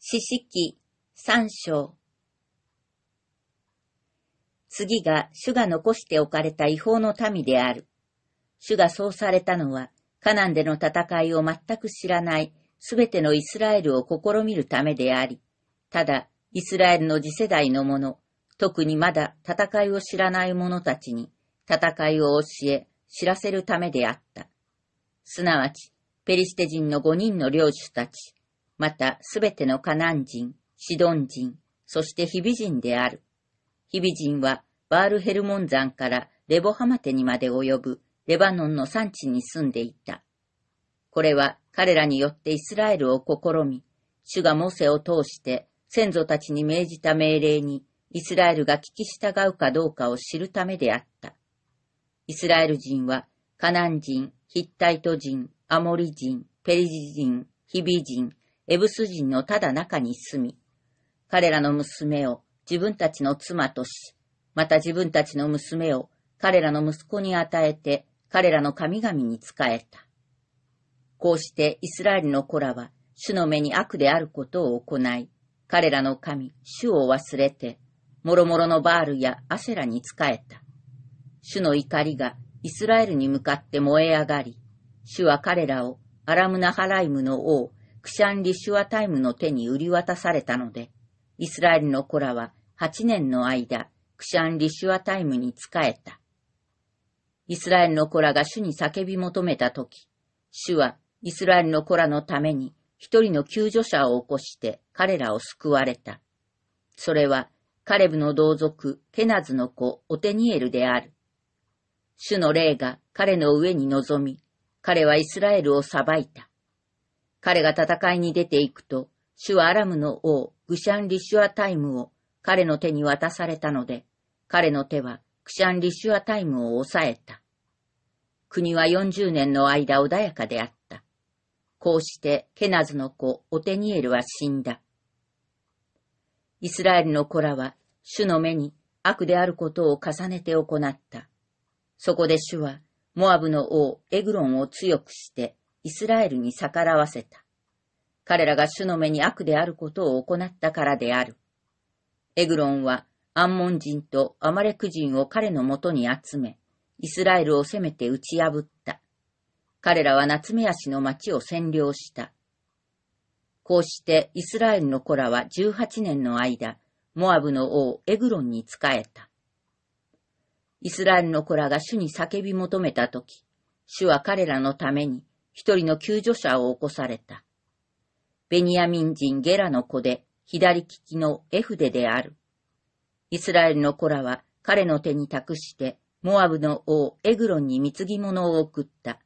四式三章。次が主が残しておかれた違法の民である。主がそうされたのは、カナンでの戦いを全く知らないすべてのイスラエルを試みるためであり、ただ、イスラエルの次世代の者、特にまだ戦いを知らない者たちに、戦いを教え、知らせるためであった。すなわち、ペリシテ人の五人の領主たち、またすべてのカナン人、シドン人、そしてヒビ人である。ヒビ人はバールヘルモン山からレボハマテにまで及ぶレバノンの山地に住んでいた。これは彼らによってイスラエルを試み、主がモセを通して先祖たちに命じた命令にイスラエルが聞き従うかどうかを知るためであった。イスラエル人はカナン人、ヒッタイト人、アモリ人、ペリジ人、ヒビ人、エブス人のただ中に住み、彼らの娘を自分たちの妻とし、また自分たちの娘を彼らの息子に与えて、彼らの神々に仕えた。こうしてイスラエルの子らは、主の目に悪であることを行い、彼らの神、主を忘れて、もろもろのバールやアセラに仕えた。主の怒りがイスラエルに向かって燃え上がり、主は彼らをアラムナハライムの王クシャン・リシュア・タイムの手に売り渡されたので、イスラエルの子らは8年の間、クシャン・リシュア・タイムに仕えた。イスラエルの子らが主に叫び求めたとき、主はイスラエルの子らのために一人の救助者を起こして彼らを救われた。それは、カレブの同族、ケナズの子、オテニエルである。主の霊が彼の上に臨み、彼はイスラエルを裁いた。彼が戦いに出ていくと、主はアラムの王、グシャン・リシュアタイムを彼の手に渡されたので、彼の手はクシャン・リシュアタイムを抑えた。国は40年の間穏やかであった。こうしてケナズの子、オテニエルは死んだ。イスラエルの子らは、主の目に悪であることを重ねて行った。そこで主は、モアブの王エグロンを強くして、イスラエルに逆らわせた。彼らが主の目に悪であることを行ったからである。エグロンは、アンモン人とアマレク人を彼のもとに集め、イスラエルを攻めて打ち破った。彼らは夏目足の町を占領した。こうしてイスラエルの子らは18年の間、モアブの王エグロンに仕えた。イスラエルの子らが主に叫び求めたとき、主は彼らのために一人の救助者を起こされた。ベニヤミン人ゲラの子で、左利きのエフデである。イスラエルの子らは彼の手に託して、モアブの王エグロンに貢ぎ物を送った。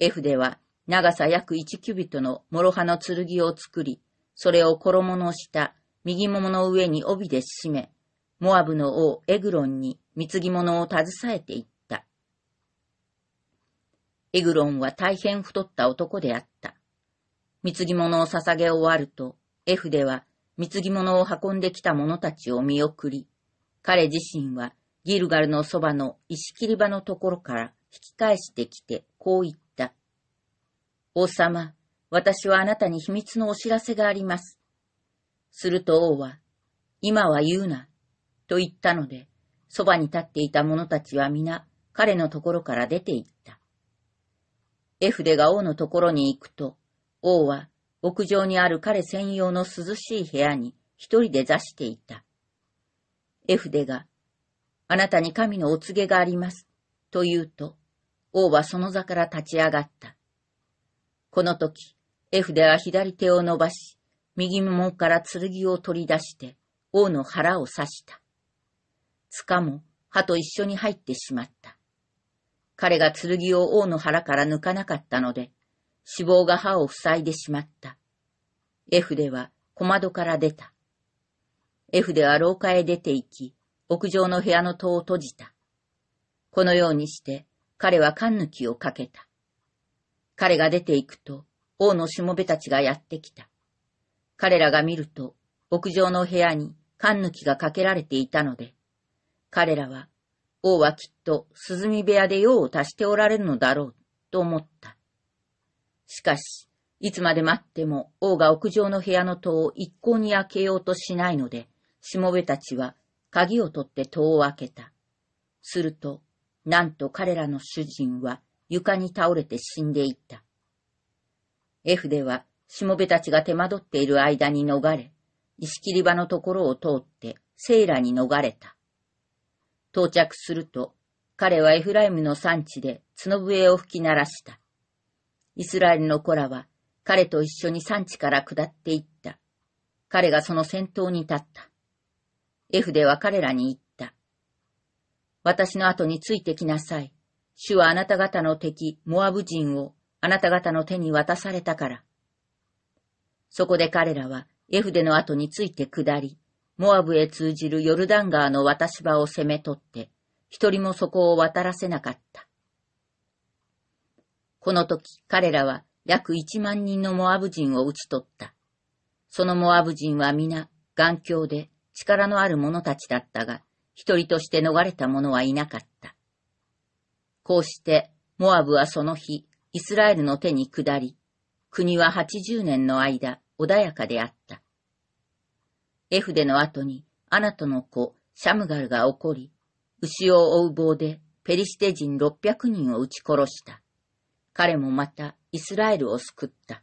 エフデは長さ約1キュビットの諸刃の剣を作り、それを衣の下、右ももの上に帯で締め、モアブの王エグロンに貢ぎ物を携えていった。エグロンは大変太った男であった。貢ぎ物を捧げ終わると、絵筆は貢ぎ物を運んできた者たちを見送り、彼自身はギルガルのそばの石切り場のところから引き返してきて、こう言った。王様、私はあなたに秘密のお知らせがあります。すると王は、今は言うな、と言ったので、そばに立っていた者たちは皆、彼のところから出て行った。絵筆が王のところに行くと、王は屋上にある彼専用の涼しい部屋に一人で座していた。エフデが、あなたに神のお告げがあります、と言うと、王はその座から立ち上がった。この時、エフデは左手を伸ばし、右腿から剣を取り出して、王の腹を刺した。かも歯と一緒に入ってしまった。彼が剣を王の腹から抜かなかったので、脂肪が歯を塞いでしまった。F では小窓から出た。F では廊下へ出て行き、屋上の部屋の戸を閉じた。このようにして彼は缶抜きをかけた。彼が出て行くと、王のしもべたちがやってきた。彼らが見ると、屋上の部屋に缶抜きがかけられていたので、彼らは、王はきっと涼み部屋で用を足しておられるのだろう、と思った。しかし、いつまで待っても王が屋上の部屋の戸を一向に開けようとしないので、しもべたちは鍵を取って戸を開けた。すると、なんと彼らの主人は床に倒れて死んでいった。F では、しもべたちが手間取っている間に逃れ、石切り場のところを通って、セイラに逃れた。到着すると、彼はエフライムの産地で角笛を吹き鳴らした。イスラエルの子らは彼と一緒に山地から下っていった。彼がその先頭に立った。エフデは彼らに言った。私の後についてきなさい。主はあなた方の敵、モアブ人をあなた方の手に渡されたから。そこで彼らはエフデの後について下り、モアブへ通じるヨルダン川の渡し場を攻め取って、一人もそこを渡らせなかった。この時彼らは約一万人のモアブ人を討ち取った。そのモアブ人は皆、頑強で力のある者たちだったが、一人として逃れた者はいなかった。こうして、モアブはその日、イスラエルの手に下り、国は80年の間、穏やかであった。エフデの後に、アナトの子、シャムガルが起こり、牛を追う棒で、ペリシテ人600人を撃ち殺した。彼もまたイスラエルを救った。